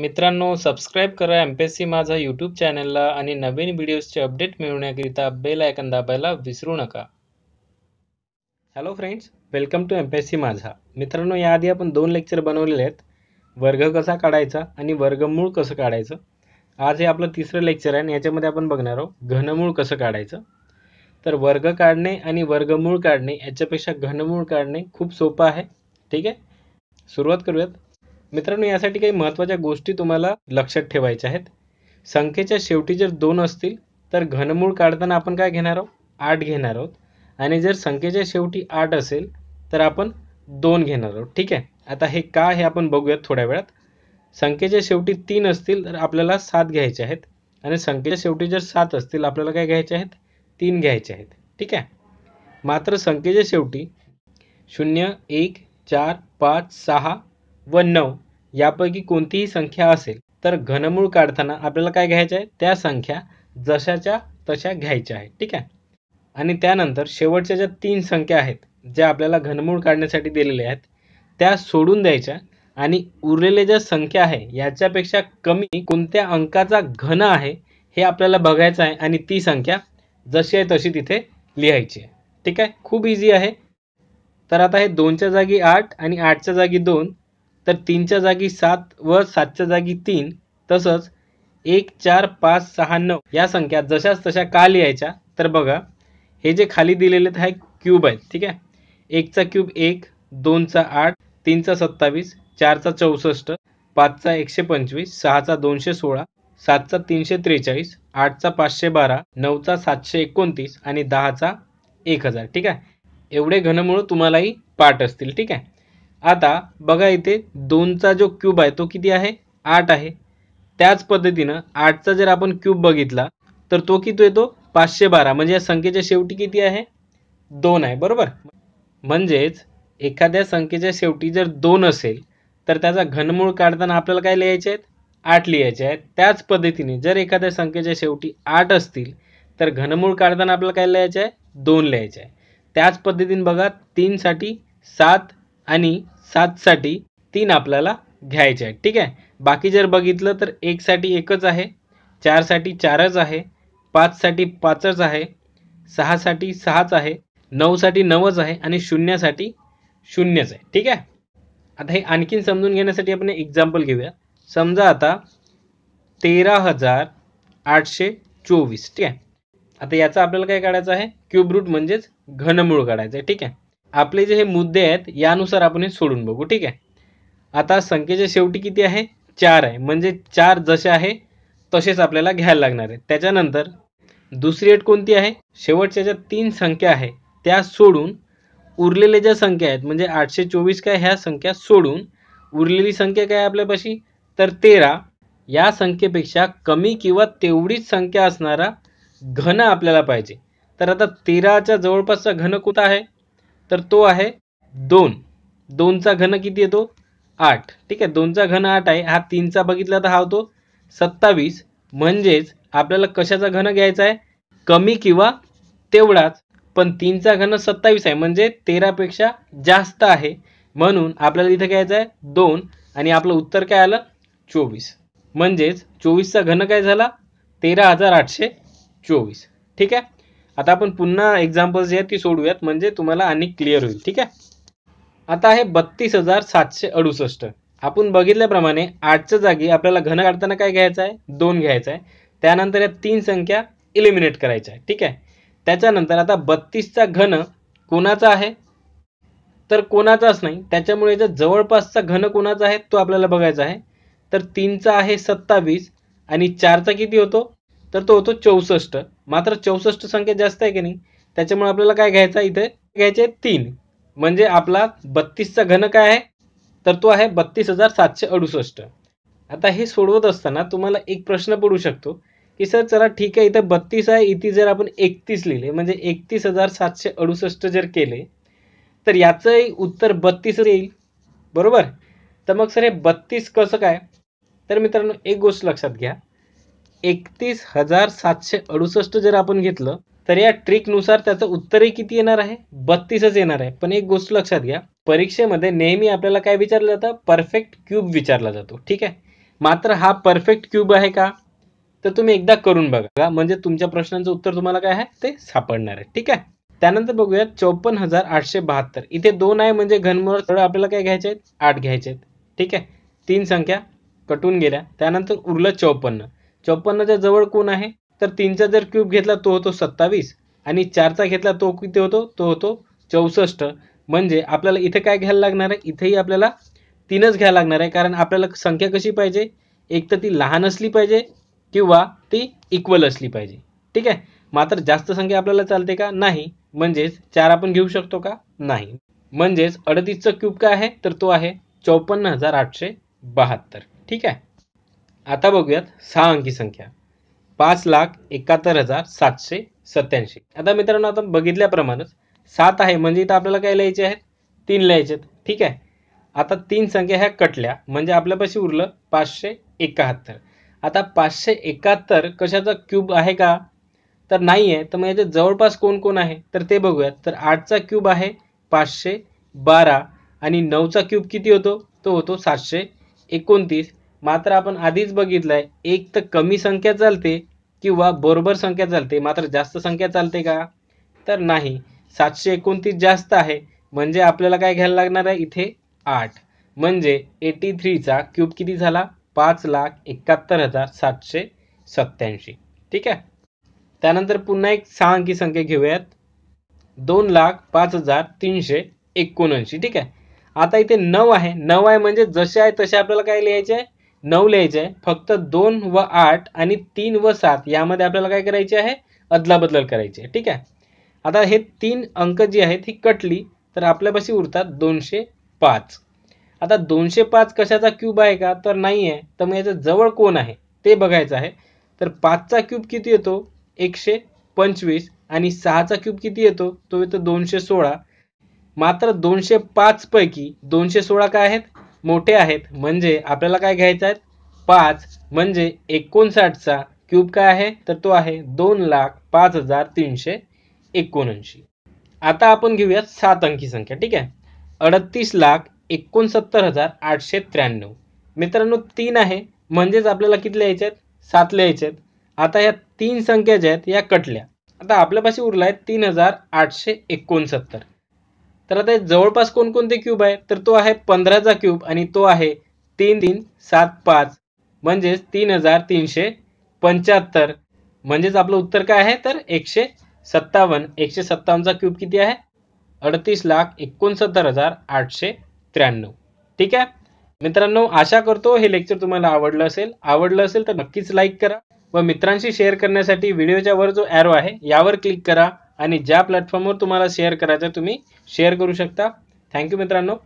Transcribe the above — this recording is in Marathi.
मित्रांनो सबस्क्राईब करा एम पी एस सी माझा यूट्यूब चॅनलला आणि नवीन व्हिडिओजचे अपडेट मिळवण्याकरिता बेल आयकन दाबायला विसरू नका hello friends welcome to M P S C माझा मित्रांनो याआधी आपण दोन लेक्चर बनवलेले आहेत वर्ग कसा काढायचा आणि वर्गमूळ कसं काढायचं आज हे आपलं तिसरं लेक्चर आहे आणि याच्यामध्ये आपण बघणार आहोत घनमूळ कसं काढायचं तर वर्ग काढणे आणि वर्गमूळ काढणे याच्यापेक्षा घनमूळ काढणे खूप सोपं आहे ठीक आहे सुरुवात करूयात मित्रांनो यासाठी काही महत्त्वाच्या गोष्टी तुम्हाला लक्षात ठेवायच्या आहेत संख्येच्या शेवटी जर दोन असतील तर घनमूळ काढताना आपण काय घेणार आहोत आठ घेणार आहोत आणि जर संख्येच्या शेवटी आठ असेल तर आपण दोन घेणार आहोत ठीक आहे आता हे का हे आपण बघूयात थोड्या वेळात संख्येच्या शेवटी तीन असतील तर आपल्याला सात घ्यायचे आहेत आणि संख्येच्या शेवटी जर सात असतील आपल्याला काय घ्यायचे आहेत तीन घ्यायचे आहेत ठीक आहे मात्र संख्येच्या शेवटी शून्य एक चार पाच सहा व नऊ यापैकी कोणतीही संख्या असेल तर घनमूळ काढताना आपल्याला काय घ्यायचं आहे त्या संख्या जशाच्या तशा घ्यायच्या आहेत ठीक आहे आणि त्यानंतर शेवटच्या ज्या तीन संख्या आहेत ज्या आपल्याला घनमूळ काढण्यासाठी दिलेल्या आहेत त्या सोडून द्यायच्या आणि उरलेल्या ज्या संख्या आहे याच्यापेक्षा कमी कोणत्या अंकाचा घन आहे हे आपल्याला बघायचं आहे आणि ती संख्या जशी आहे तशी तिथे लिहायची आहे ठीक आहे खूप इझी आहे तर आता हे दोनच्या जागी आठ आणि आठच्या जागी दोन तर तीनच्या जागी सात व सातच्या जागी तीन तसंच एक चार पाच सहा नऊ या संख्या जशाच तशा का लिहायच्या तर बघा हे जे खाली दिलेले आहे क्यूब आहेत ठीक आहे एकचा क्यूब एक दोनचा आठ तीनचा सत्तावीस चारचा चौसष्ट पाचचा एकशे पंचवीस सहाचा दोनशे सोळा सातचा तीनशे त्रेचाळीस आठचा पाचशे बारा नऊचा सातशे एकोणतीस आणि दहाचा एक हजार ठीक आहे एवढे घनमुळं तुम्हालाही पाठ असतील ठीक आहे आता बघा इथे दोनचा जो क्यूब आहे तो किती आहे आठ आहे त्याच पद्धतीनं आठचा जर आपण क्यूब बघितला तर तो किती येतो पाचशे बारा म्हणजे या संख्येच्या शेवटी किती आहे दोन आहे बरोबर म्हणजेच एखाद्या संख्येच्या शेवटी जर दोन असेल तर त्याचा घनमूळ काढताना आपल्याला काय लिहायचे आहेत आठ लिहायचे आहेत त्याच पद्धतीने जर एखाद्या संख्येच्या शेवटी आठ असतील तर घनमूळ काढताना आपल्याला काय लिहायचं आहे दोन लिहायचे आहे त्याच पद्धतीने बघा तीनसाठी सात आणि सातसाठी तीन आपल्याला घ्यायचे आहेत ठीक आहे बाकी जर बघितलं तर एकसाठी एकच आहे चारसाठी चारच आहे पाचसाठी पाचच आहे सहासाठी सहाच आहे नऊसाठी नऊच आहे आणि शून्यासाठी शून्यच आहे ठीक आहे आता हे आणखीन समजून घेण्यासाठी आपण एक्झाम्पल घेऊया समजा आता तेरा हजार आठशे चोवीस ठीक आहे आता याचा आपल्याला काय काढायचं आहे क्यूब रूट म्हणजेच घनमूळ काढायचं आहे ठीक आहे आपले जे हे मुद्दे आहेत यानुसार आपण हे सोडून बघू ठीक आहे आता संख्येच्या शेवटी किती आहे चार आहे म्हणजे चार जसे आहे तसेच आपल्याला घ्यायला लागणार आहे त्याच्यानंतर दुसरी अट कोणती आहे शेवटच्या ज्या तीन संख्या आहे त्या सोडून उरलेल्या ज्या संख्या आहेत म्हणजे आठशे चोवीस काय ह्या संख्या सोडून उरलेली संख्या काय आपल्यापाशी तर तेरा या संख्येपेक्षा कमी किंवा तेवढीच संख्या असणारा घन आपल्याला पाहिजे तर आता तेराच्या जवळपासचा घन कुठं आहे तर तो आहे दोन दोनचा घन किती येतो आठ ठीक आहे दोनचा घन आठ आहे हा तीनचा बघितला तर हा होतो सत्तावीस म्हणजेच आपल्याला कशाचा घन घ्यायचा आहे कमी किंवा तेवढाच पण तीनचा घन सत्तावीस आहे म्हणजे तेरापेक्षा जास्त आहे म्हणून आपल्याला इथं घ्यायचं आहे दोन आणि आपलं उत्तर काय आलं चोवीस म्हणजेच चोवीसचा घन काय झाला तेरा हजार आठशे चोवीस ठीक आहे आता आपण पुन्हा एक्झाम्पल्स जे आहेत ती सोडूयात म्हणजे तुम्हाला आणि क्लिअर होईल ठीक आहे आता आहे बत्तीस हजार सातशे अडुसष्ट आपण बघितल्याप्रमाणे आठच्या जागी आपल्याला घन काढताना काय घ्यायचं आहे दोन घ्यायचं आहे त्यानंतर या तीन संख्या इलिमिनेट करायच्या आहे ठीक आहे त्याच्यानंतर आता बत्तीसचा घन कोणाचा आहे तर कोणाचाच नाही त्याच्यामुळे जर जवळपासचा घन कोणाचा आहे तो आपल्याला बघायचा आहे तर तीनचा आहे सत्तावीस आणि चारचा किती होतो तर तो होतो चौसष्ट मात्र चौसष्ट संख्या जास्त आहे की नाही त्याच्यामुळे आपल्याला काय घ्यायचा इथे घ्यायचे तीन म्हणजे आपला बत्तीसचा घन काय आहे तर तो आहे बत्तीस हजार सातशे अडुसष्ट आता हे सोडवत असताना तुम्हाला एक प्रश्न पडू शकतो की सर चला ठीक आहे इथं बत्तीस आहे इथे जर आपण एकतीस लिहिले म्हणजे एकतीस हजार सातशे अडुसष्ट जर केले तर याचंही उत्तर बत्तीस येईल बरोबर तर मग सर हे बत्तीस कसं काय तर मित्रांनो एक गोष्ट लक्षात घ्या एकतीस हजार सातशे अडुसष्ट जर आपण घेतलं तर या नुसार त्याचं उत्तरही किती येणार आहे बत्तीसच येणार आहे पण एक गोष्ट लक्षात घ्या परीक्षेमध्ये नेहमी आपल्याला काय विचारलं जातं परफेक्ट क्यूब विचारला जातो ठीक आहे मात्र हा परफेक्ट क्यूब आहे का तर तुम्ही एकदा करून बघा म्हणजे तुमच्या प्रश्नांचं उत्तर तुम्हाला काय आहे ते सापडणार आहे ठीक आहे त्यानंतर बघूया चौपन्न हजार आठशे बहात्तर इथे दोन आहे म्हणजे घनमूळ थोडं आपल्याला काय घ्यायचे आहेत आठ घ्यायचे आहेत ठीक आहे तीन संख्या कटून गेल्या त्यानंतर उरलं चौपन्न चौपन्नच्या जवळ कोण आहे तर तीनचा जर क्यूब घेतला तो होतो सत्तावीस आणि चारचा घेतला तो किती होतो तो होतो चौसष्ट म्हणजे आपल्याला इथे काय घ्यायला लागणार आहे इथेही आपल्याला तीनच घ्यायला लागणार आहे कारण आपल्याला संख्या कशी पाहिजे एक तर ती लहान असली पाहिजे किंवा ती इक्वल असली पाहिजे ठीक आहे मात्र जास्त संख्या आपल्याला चालते का नाही म्हणजेच चार आपण घेऊ शकतो का नाही म्हणजेच अडतीसचा क्यूब काय आहे तर तो आहे चौपन्न हजार आठशे बहात्तर ठीक आहे आता बघूयात सहा अंकी संख्या पाच लाख एकाहत्तर हजार सातशे सत्याऐंशी आता मित्रांनो आता बघितल्याप्रमाणेच सात आहे म्हणजे इथं आपल्याला काय लिहायचे आहेत तीन लिहायचे आहेत ठीक आहे आता तीन संख्या ह्या कटल्या म्हणजे आपल्यापाशी उरलं पाचशे एकाहत्तर आता पाचशे एकाहत्तर कशाचा क्यूब आहे का तर नाही आहे तर मग याच्या जवळपास कोण कोण आहे तर ते बघूयात तर आठचा क्यूब आहे पाचशे बारा आणि नऊचा क्यूब किती होतो तो होतो सातशे एकोणतीस मात्र आपण आधीच बघितलंय एक तर कमी संख्या चालते किंवा बरोबर संख्या चालते मात्र जास्त संख्या चालते का तर नाही सातशे एकोणतीस जास्त आहे म्हणजे आपल्याला काय घ्यायला लागणार आहे इथे आठ म्हणजे एटी थ्रीचा क्यूब किती झाला पाच लाख एकाहत्तर हजार सातशे सत्याऐंशी ठीक आहे त्यानंतर पुन्हा एक सहा अंकी संख्या घेऊयात दोन लाख पाच हजार तीनशे एकोणऐंशी ठीक आहे आता इथे नऊ आहे नऊ आहे म्हणजे जसे आहे तसे आपल्याला काय लिहायचे आहे नऊ लिहायचे फक्त दोन व आठ आणि तीन व सात यामध्ये आपल्याला काय करायचे आहे अदलाबदल करायची आहे ठीक आहे आता हे तीन अंक जी आहेत ही कटली तर आपल्यापाशी उरतात दोनशे पाच आता दोनशे पाच कशाचा क्यूब आहे का तर नाही आहे तर मग याच्या जवळ कोण आहे ते बघायचं आहे तर पाचचा क्यूब किती येतो एकशे पंचवीस आणि सहाचा क्यूब किती येतो तो येतो दोनशे सोळा मात्र दोनशे पाचपैकी दोनशे सोळा काय आहेत मोठे आहेत म्हणजे आपल्याला काय घ्यायचं आहे पाच म्हणजे एकोणसाठचा क्यूब काय आहे तर तो आहे दोन लाख पाच हजार तीनशे एकोणऐंशी आता आपण घेऊयात सात अंकी संख्या ठीक आहे अडतीस लाख एकोणसत्तर हजार आठशे त्र्याण्णव मित्रांनो तीन आहे म्हणजेच आपल्याला किती लिहायचे आहेत सात लिहायचे आहेत आता या तीन संख्या ज्या आहेत या कटल्या आता आपल्यापाशी उरला आहे तीन हजार आठशे एकोणसत्तर तर आता जवळपास कोणकोणते क्यूब आहे तर तो आहे पंधराचा क्यूब आणि तो आहे तीन तीन सात पाच म्हणजेच तीन हजार तीनशे पंच्याहत्तर म्हणजेच आपलं उत्तर काय आहे तर एकशे सत्तावन्न एकशे सत्तावन्नचा क्यूब किती आहे अडतीस लाख एकोणसत्तर हजार आठशे त्र्याण्णव ठीक आहे मित्रांनो आशा करतो हे लेक्चर तुम्हाला आवडलं असेल आवडलं असेल तर नक्कीच लाईक करा व मित्रांशी शेअर करण्यासाठी व्हिडिओच्या वर जो ॲरो आहे यावर क्लिक करा आणि ज्या प्लॅटफॉर्मवर तुम्हाला शेअर करायचं तुम्ही शेअर करू शकता थँक्यू मित्रांनो